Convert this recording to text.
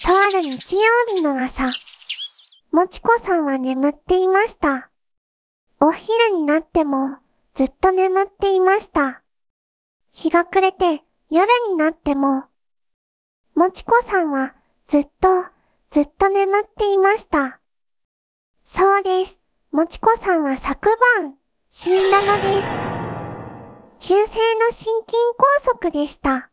とある日曜日の朝、もちこさんは眠っていました。お昼になっても、ずっと眠っていました。日が暮れて、夜になっても、もちこさんは、ずっと、ずっと眠っていました。そうです。もちこさんは昨晩、死んだのです。急性の心筋梗塞でした。